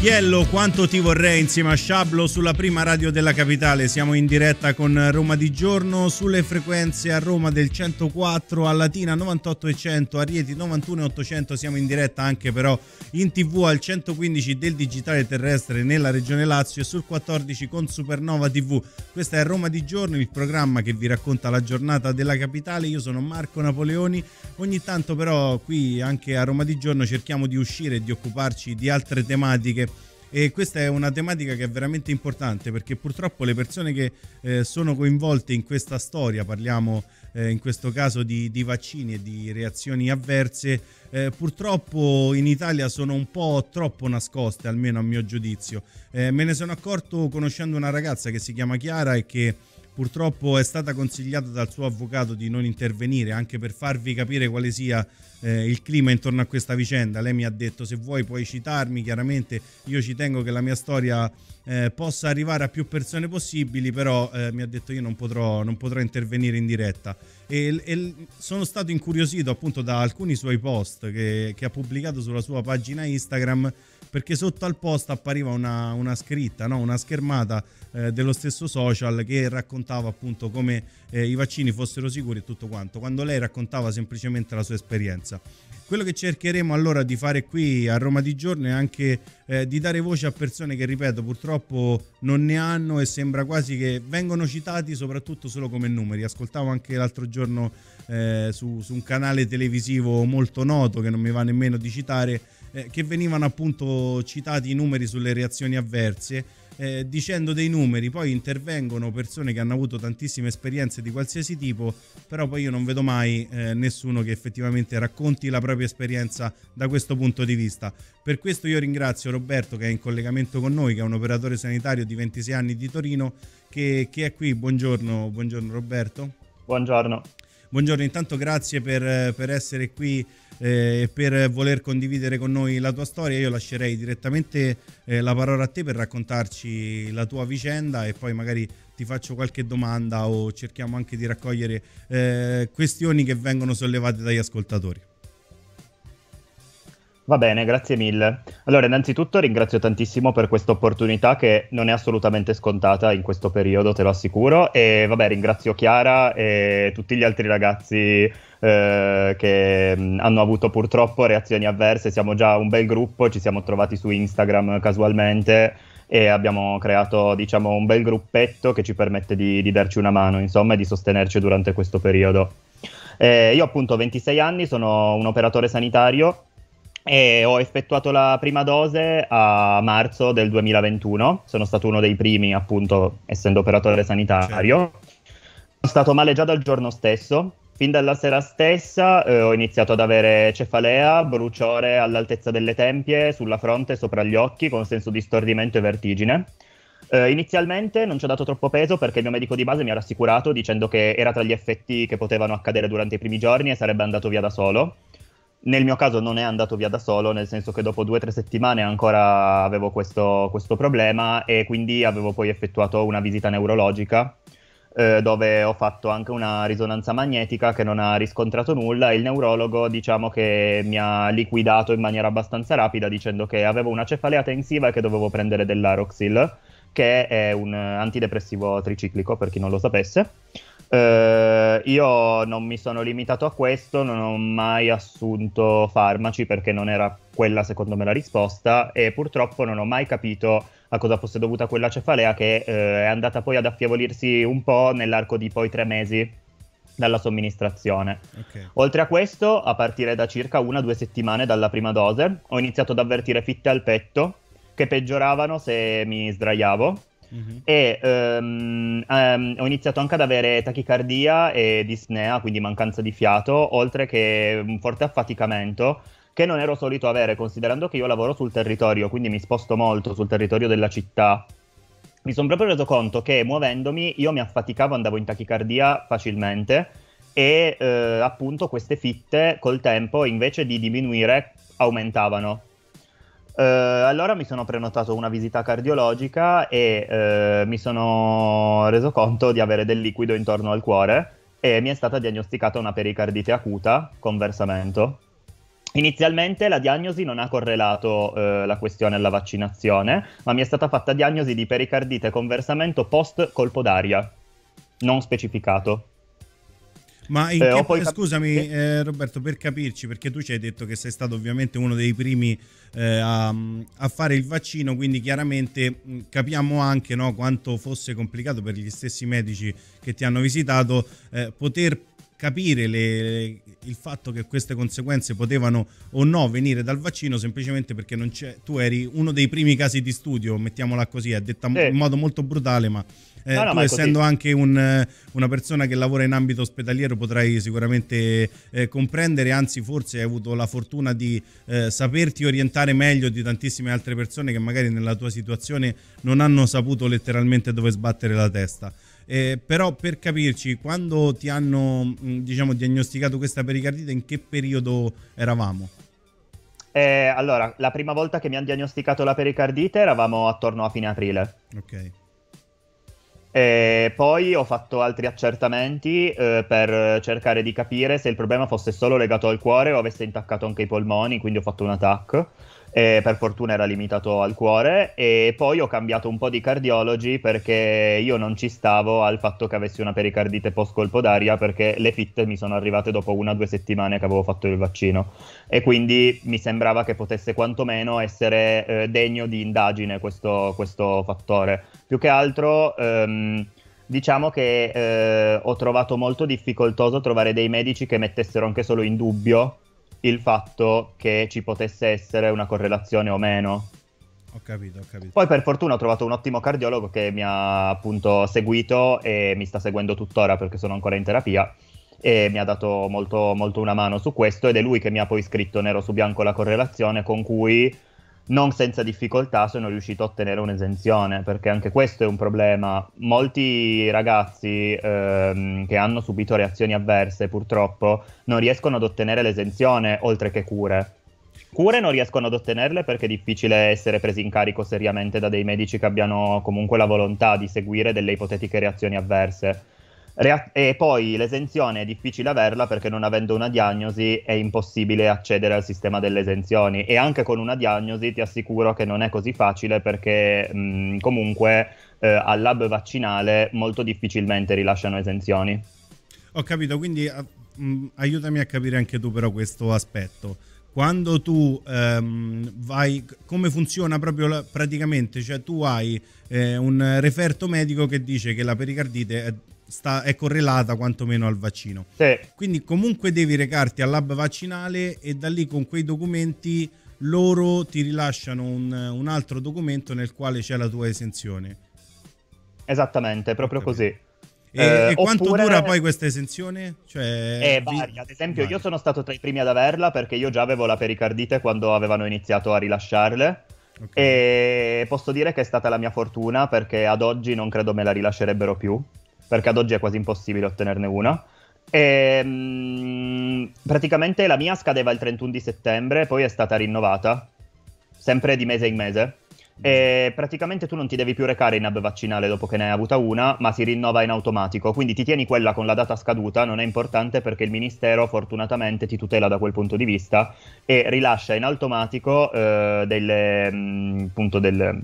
Iello, quanto ti vorrei insieme a Sciablo sulla prima radio della capitale. Siamo in diretta con Roma di giorno sulle frequenze a Roma del 104, a Latina 98 e 100, a Rieti 91 e 800. Siamo in diretta anche però in TV al 115 del digitale terrestre nella regione Lazio e sul 14 con Supernova TV. Questa è Roma di giorno, il programma che vi racconta la giornata della capitale. Io sono Marco Napoleoni. Ogni tanto però qui anche a Roma di giorno cerchiamo di uscire e di occuparci di altre tematiche e questa è una tematica che è veramente importante perché purtroppo le persone che eh, sono coinvolte in questa storia, parliamo eh, in questo caso di, di, vaccini e di reazioni avverse, eh, purtroppo in Italia sono un po' troppo nascoste, almeno a mio giudizio. Eh, me ne sono accorto conoscendo una ragazza che si chiama Chiara e che Purtroppo è stata consigliata dal suo avvocato di non intervenire anche per farvi capire quale sia eh, il clima intorno a questa vicenda. Lei mi ha detto se vuoi puoi citarmi, chiaramente io ci tengo che la mia storia eh, possa arrivare a più persone possibili, però eh, mi ha detto io non potrò, non potrò intervenire in diretta. E, e, sono stato incuriosito appunto da alcuni suoi post che, che, ha pubblicato sulla sua pagina Instagram perché sotto al post appariva una, una scritta, no? una schermata eh, dello stesso social che raccontava appunto come eh, i vaccini fossero sicuri e tutto quanto, quando lei raccontava semplicemente la sua esperienza. Quello che cercheremo allora di fare qui a Roma di Giorno è anche eh, di dare voce a persone che, ripeto, purtroppo non ne hanno e sembra quasi che vengono citati soprattutto solo come numeri. Ascoltavo anche l'altro giorno eh, su, su un canale televisivo molto noto che non mi va nemmeno di citare, eh, che venivano appunto citati i numeri sulle reazioni avverse eh, dicendo dei numeri, poi intervengono persone che hanno avuto tantissime esperienze di qualsiasi tipo, però poi io non vedo mai eh, nessuno che effettivamente racconti la propria esperienza da questo punto di vista. Per questo io ringrazio Roberto che è in collegamento con noi, che è un operatore sanitario di 26 anni di Torino, che, che è qui. Buongiorno, buongiorno Roberto. Buongiorno. Buongiorno, intanto grazie per, per essere qui eh, per voler condividere con noi la tua storia. Io lascerei direttamente eh, la parola a te per raccontarci la tua vicenda e poi magari ti faccio qualche domanda o cerchiamo anche di raccogliere eh, questioni che vengono sollevate dagli ascoltatori. Va bene, grazie mille. Allora, innanzitutto ringrazio tantissimo per questa opportunità che non è assolutamente scontata in questo periodo, te lo assicuro. E vabbè, ringrazio Chiara e tutti gli altri ragazzi eh, che mm, hanno avuto purtroppo reazioni avverse. Siamo già un bel gruppo, ci siamo trovati su Instagram casualmente e abbiamo creato diciamo un bel gruppetto che ci permette di, di darci una mano, insomma, e di sostenerci durante questo periodo. Eh, io appunto ho 26 anni, sono un operatore sanitario e ho effettuato la prima dose a marzo del 2021, sono stato uno dei primi appunto essendo operatore sanitario, certo. sono stato male già dal giorno stesso, fin dalla sera stessa eh, ho iniziato ad avere cefalea, bruciore all'altezza delle tempie, sulla fronte, sopra gli occhi, con senso di stordimento e vertigine. Eh, inizialmente non ci ho dato troppo peso perché il mio medico di base mi ha rassicurato dicendo che era tra gli effetti che potevano accadere durante i primi giorni e sarebbe andato via da solo nel mio caso non è andato via da solo, nel senso che dopo due o tre settimane ancora avevo questo, questo problema e quindi avevo poi effettuato una visita neurologica eh, dove ho fatto anche una risonanza magnetica che non ha riscontrato nulla. Il neurologo, diciamo che mi ha liquidato in maniera abbastanza rapida dicendo che avevo una cefalea tensiva e che dovevo prendere dell'Aroxil, che è un antidepressivo triciclico per chi non lo sapesse. Eh, io non mi sono limitato a questo, non ho mai assunto farmaci perché non era quella secondo me la risposta e purtroppo non ho mai capito a cosa fosse dovuta quella cefalea che eh, è andata poi ad affievolirsi un po' nell'arco di poi tre mesi dalla somministrazione. Okay. Oltre a questo, a partire da circa una o due settimane dalla prima dose, ho iniziato ad avvertire fitte al petto che peggioravano se mi sdraiavo mm-hmm. e um, um, ho iniziato anche ad avere tachicardia e disnea, quindi mancanza di fiato, oltre che un forte affaticamento che non ero solito avere, considerando che io lavoro sul territorio, quindi mi sposto molto sul territorio della città. Mi sono proprio reso conto che muovendomi io mi affaticavo, andavo in tachicardia facilmente e eh, appunto queste fitte col tempo invece di diminuire aumentavano eh, allora mi sono prenotato una visita cardiologica e eh, mi sono reso conto di avere del liquido intorno al cuore e mi è stata diagnosticata una pericardite acuta con versamento. Inizialmente la diagnosi non ha correlato eh, la questione alla vaccinazione, ma mi è stata fatta diagnosi di pericardite con versamento post colpo d'aria, non specificato. Ma eh, che... poi... scusami eh, Roberto, per capirci, perché tu ci hai detto che sei stato ovviamente uno dei primi eh, a, a, fare il vaccino, quindi chiaramente mm, capiamo anche no, quanto fosse complicato per gli stessi medici che ti hanno visitato eh, poter capire le, il fatto che queste conseguenze potevano o no venire dal vaccino semplicemente perché tu eri uno dei primi casi di studio, mettiamola così, è detta sì. in modo molto brutale, ma eh, no, no, tu essendo così. anche un, eh, una persona che lavora in ambito ospedaliero potrai sicuramente eh, comprendere, anzi forse hai avuto la fortuna di eh, saperti orientare meglio di tantissime altre persone che magari nella tua situazione non hanno saputo letteralmente dove sbattere la testa. Eh, però per capirci, quando ti hanno mm, diciamo, diagnosticato questa pericardite, in che periodo eravamo? Eh, allora, la prima volta che mi hanno diagnosticato la pericardite eravamo attorno a fine aprile. Ok. E poi ho fatto altri accertamenti eh, per cercare di capire se il problema fosse solo legato al cuore o avesse intaccato anche i polmoni, quindi ho fatto un attack. E per fortuna era limitato al cuore e poi ho cambiato un po' di cardiologi perché io non ci stavo al fatto che avessi una pericardite post colpo d'aria perché le fitte mi sono arrivate dopo una o due settimane che avevo fatto il vaccino e quindi mi sembrava che potesse quantomeno essere eh, degno di indagine questo, questo fattore più che altro... Ehm, diciamo che eh, ho trovato molto difficoltoso trovare dei medici che mettessero anche solo in dubbio il fatto che ci potesse essere una correlazione o meno. Ho capito, ho capito. Poi per fortuna ho trovato un ottimo cardiologo che mi ha appunto seguito e mi sta seguendo tuttora perché sono ancora in terapia e mi ha dato molto, molto una mano su questo ed è lui che mi ha poi scritto nero su bianco la correlazione con cui non senza difficoltà sono riuscito a ottenere un'esenzione, perché anche questo è un problema. Molti ragazzi ehm, che hanno subito reazioni avverse, purtroppo, non riescono ad ottenere l'esenzione, oltre che cure. Cure non riescono ad ottenerle perché è difficile essere presi in carico seriamente da dei medici che abbiano comunque la volontà di seguire delle ipotetiche reazioni avverse Rea- e poi l'esenzione è difficile averla perché non avendo una diagnosi è impossibile accedere al sistema delle esenzioni e anche con una diagnosi ti assicuro che non è così facile perché mh, mm, comunque eh, al lab vaccinale molto difficilmente rilasciano esenzioni. Ho capito, quindi a- mh, mm, aiutami a capire anche tu però questo aspetto quando tu ehm, vai, come funziona proprio la, praticamente? Cioè tu hai eh, un referto medico che dice che la pericardite è sta, è correlata quantomeno al vaccino. Sì. Quindi comunque devi recarti al lab vaccinale e da lì con quei documenti loro ti rilasciano un, un altro documento nel quale c'è la tua esenzione. Esattamente, proprio così. E, eh, e, quanto oppure... dura poi questa esenzione? Cioè... Eh, varia. Ad esempio, varia. io sono stato tra i primi ad averla perché io già avevo la pericardite quando avevano iniziato a rilasciarle. Okay. E posso dire che è stata la mia fortuna perché ad oggi non credo me la rilascerebbero più perché ad oggi è quasi impossibile ottenerne una. E, ehm, praticamente la mia scadeva il 31 di settembre, poi è stata rinnovata, sempre di mese in mese. E praticamente tu non ti devi più recare in hub vaccinale dopo che ne hai avuta una, ma si rinnova in automatico. Quindi ti tieni quella con la data scaduta, non è importante perché il ministero fortunatamente ti tutela da quel punto di vista e rilascia in automatico eh, delle, mh, mm, appunto delle,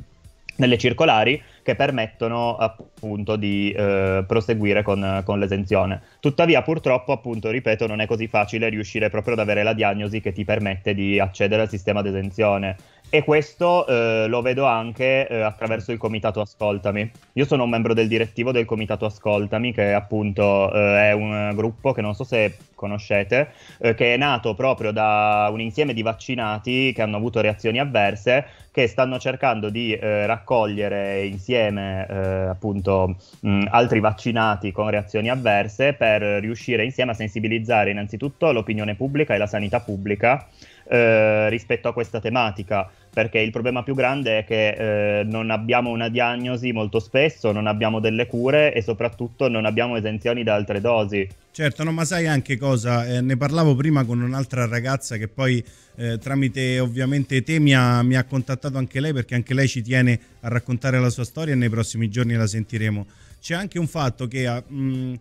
delle circolari che permettono appunto di eh, proseguire con, con, l'esenzione. Tuttavia purtroppo appunto ripeto non è così facile riuscire proprio ad avere la diagnosi che ti permette di accedere al sistema d'esenzione e questo eh, lo vedo anche eh, attraverso il comitato Ascoltami. Io sono un membro del direttivo del comitato Ascoltami, che appunto eh, è un gruppo che non so se conoscete, eh, che è nato proprio da un insieme di vaccinati che hanno avuto reazioni avverse, che stanno cercando di eh, raccogliere insieme eh, appunto mh, altri vaccinati con reazioni avverse per riuscire insieme a sensibilizzare innanzitutto l'opinione pubblica e la sanità pubblica eh, rispetto a questa tematica, perché il problema più grande è che eh, non abbiamo una diagnosi molto spesso, non abbiamo delle cure e soprattutto non abbiamo esenzioni da altre dosi. Certo, no, ma sai anche cosa? Eh, ne parlavo prima con un'altra ragazza che poi eh, tramite ovviamente te mi ha, mi ha, contattato anche lei perché anche lei ci tiene a raccontare la sua storia e nei prossimi giorni la sentiremo. C'è anche un fatto che... Mh, mm,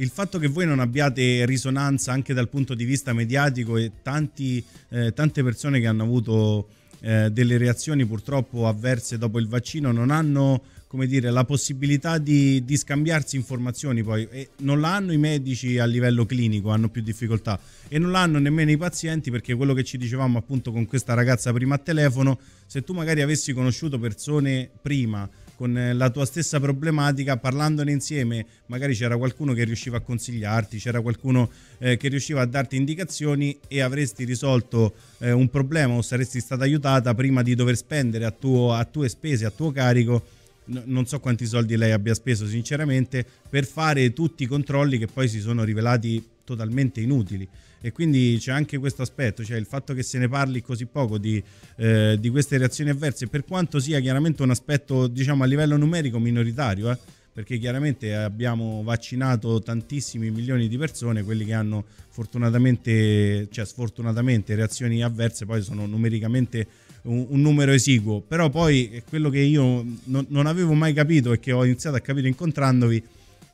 il fatto che voi non abbiate risonanza anche dal punto di vista mediatico e tanti, eh, tante persone che hanno avuto eh, delle reazioni purtroppo avverse dopo il vaccino non hanno come dire, la possibilità di, di scambiarsi informazioni poi e non la hanno i medici a livello clinico, hanno più difficoltà e non l'hanno nemmeno i pazienti perché quello che ci dicevamo appunto con questa ragazza prima a telefono, se tu magari avessi conosciuto persone prima con eh, la tua stessa problematica, parlandone insieme, magari c'era qualcuno che riusciva a consigliarti, c'era qualcuno eh, che riusciva a darti indicazioni e avresti risolto eh, un problema o saresti stata aiutata prima di dover spendere a, tuo, a tue spese, a tuo carico. non so quanti soldi lei abbia speso, sinceramente, per fare tutti i controlli che poi si sono rivelati totalmente inutili e quindi c'è anche questo aspetto, cioè il fatto che se ne parli così poco di, eh, di queste reazioni avverse, per quanto sia chiaramente un aspetto diciamo a livello numerico minoritario, eh, perché chiaramente abbiamo vaccinato tantissimi milioni di persone, quelli che hanno fortunatamente, cioè sfortunatamente reazioni avverse poi sono numericamente un, numero esiguo, però poi quello che io non, non avevo mai capito e che ho iniziato a capire incontrandovi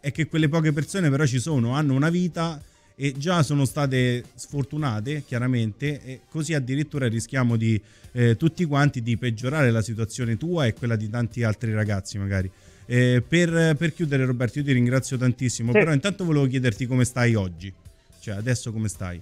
è che quelle poche persone però ci sono, hanno una vita, e già sono state sfortunate chiaramente e così addirittura rischiamo di eh, tutti quanti di peggiorare la situazione tua e quella di tanti altri ragazzi magari. Eh, per, per, chiudere Roberto io ti ringrazio tantissimo, sì. però intanto volevo chiederti come stai oggi, cioè adesso come stai?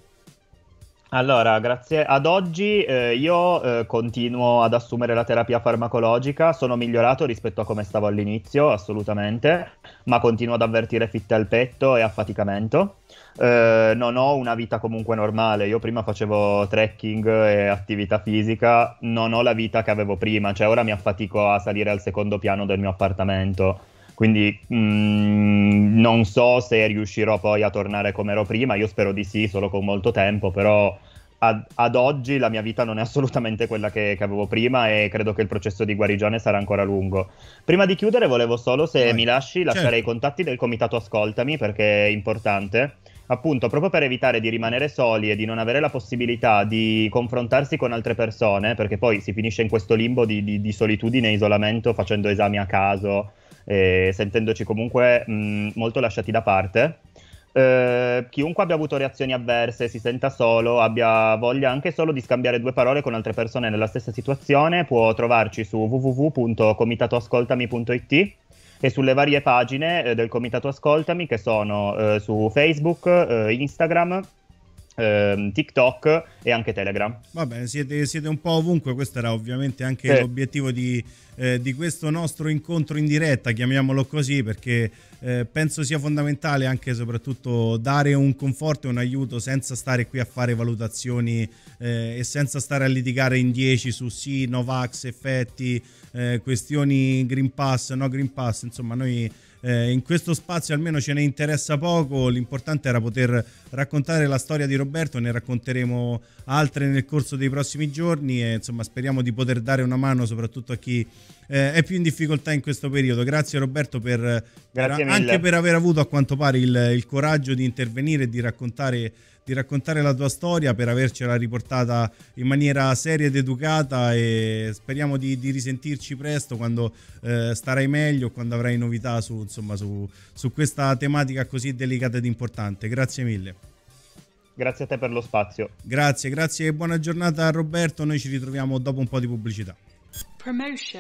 Allora, grazie ad oggi eh, io eh, continuo ad assumere la terapia farmacologica, sono migliorato rispetto a come stavo all'inizio, assolutamente, ma continuo ad avvertire fitte al petto e affaticamento. Eh, non ho una vita comunque normale, io prima facevo trekking e attività fisica, non ho la vita che avevo prima, cioè ora mi affatico a salire al secondo piano del mio appartamento quindi mh, mm, non so se riuscirò poi a tornare come ero prima, io spero di sì, solo con molto tempo, però ad, ad oggi la mia vita non è assolutamente quella che, che, avevo prima e credo che il processo di guarigione sarà ancora lungo. Prima di chiudere volevo solo, se Vai. mi lasci, lasciare certo. i contatti del comitato Ascoltami perché è importante appunto proprio per evitare di rimanere soli e di non avere la possibilità di confrontarsi con altre persone, perché poi si finisce in questo limbo di, di, di solitudine e isolamento facendo esami a caso eh, sentendoci comunque mh, molto lasciati da parte. Eh, chiunque abbia avuto reazioni avverse, si senta solo, abbia voglia anche solo di scambiare due parole con altre persone nella stessa situazione, può trovarci su www.comitatoascoltami.it e sulle varie pagine eh, del Comitato Ascoltami che sono eh, su Facebook, eh, Instagram, eh, TikTok e anche Telegram. Vabbè, siete, siete, un po' ovunque, questo era ovviamente anche sì. l'obiettivo di, eh, di, questo nostro incontro in diretta, chiamiamolo così, perché eh, penso sia fondamentale anche e soprattutto dare un conforto e un aiuto senza stare qui a fare valutazioni eh, e senza stare a litigare in 10 su sì, Novax, effetti, eh, questioni Green Pass, no Green Pass, insomma noi eh, in questo spazio almeno ce ne interessa poco, l'importante era poter raccontare la storia di Roberto, ne racconteremo altre nel corso dei prossimi giorni e insomma speriamo di poter dare una mano soprattutto a chi eh, è più in difficoltà in questo periodo. Grazie Roberto per, Grazie per anche per aver avuto a quanto pare il, il coraggio di intervenire e di raccontare di raccontare la tua storia, per avercela riportata in maniera seria ed educata e speriamo di, di risentirci presto quando eh, starai meglio, quando avrai novità su, insomma, su, su questa tematica così delicata ed importante. Grazie mille. Grazie a te per lo spazio. Grazie, grazie e buona giornata a Roberto. Noi ci ritroviamo dopo un po' di pubblicità. Promotion.